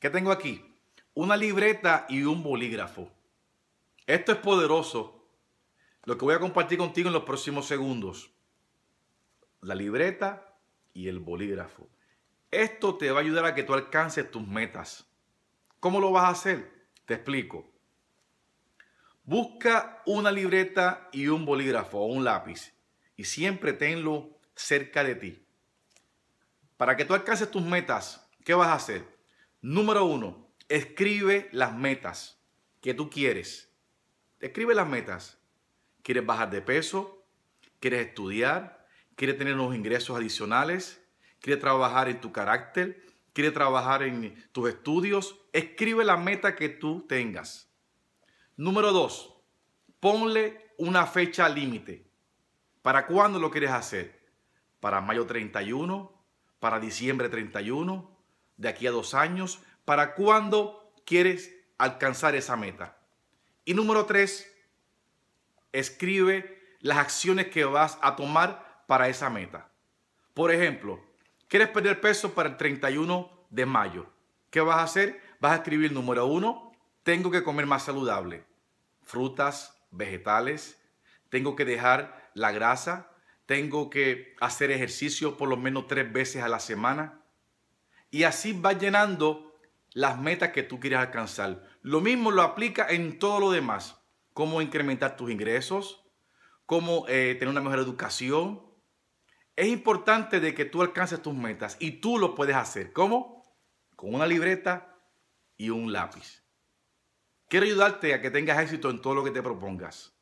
¿Qué tengo aquí? Una libreta y un bolígrafo. Esto es poderoso. Lo que voy a compartir contigo en los próximos segundos. La libreta y el bolígrafo. Esto te va a ayudar a que tú alcances tus metas. ¿Cómo lo vas a hacer? Te explico. Busca una libreta y un bolígrafo o un lápiz y siempre tenlo cerca de ti. Para que tú alcances tus metas, ¿qué vas a hacer? Número uno, escribe las metas que tú quieres. Escribe las metas. ¿Quieres bajar de peso? ¿Quieres estudiar? ¿Quieres tener unos ingresos adicionales? ¿Quieres trabajar en tu carácter? ¿Quieres trabajar en tus estudios? Escribe la meta que tú tengas. Número dos, ponle una fecha límite. ¿Para cuándo lo quieres hacer? ¿Para mayo 31? ¿Para diciembre 31? de aquí a dos años? ¿Para cuándo quieres alcanzar esa meta? Y número tres, escribe las acciones que vas a tomar para esa meta. Por ejemplo, quieres perder peso para el 31 de mayo. ¿Qué vas a hacer? Vas a escribir número uno, tengo que comer más saludable. Frutas, vegetales, tengo que dejar la grasa, tengo que hacer ejercicio por lo menos tres veces a la semana, y así vas llenando las metas que tú quieres alcanzar. Lo mismo lo aplica en todo lo demás. Cómo incrementar tus ingresos, cómo eh, tener una mejor educación. Es importante de que tú alcances tus metas y tú lo puedes hacer. ¿Cómo? Con una libreta y un lápiz. Quiero ayudarte a que tengas éxito en todo lo que te propongas.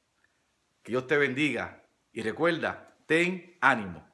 Que Dios te bendiga y recuerda, ten ánimo.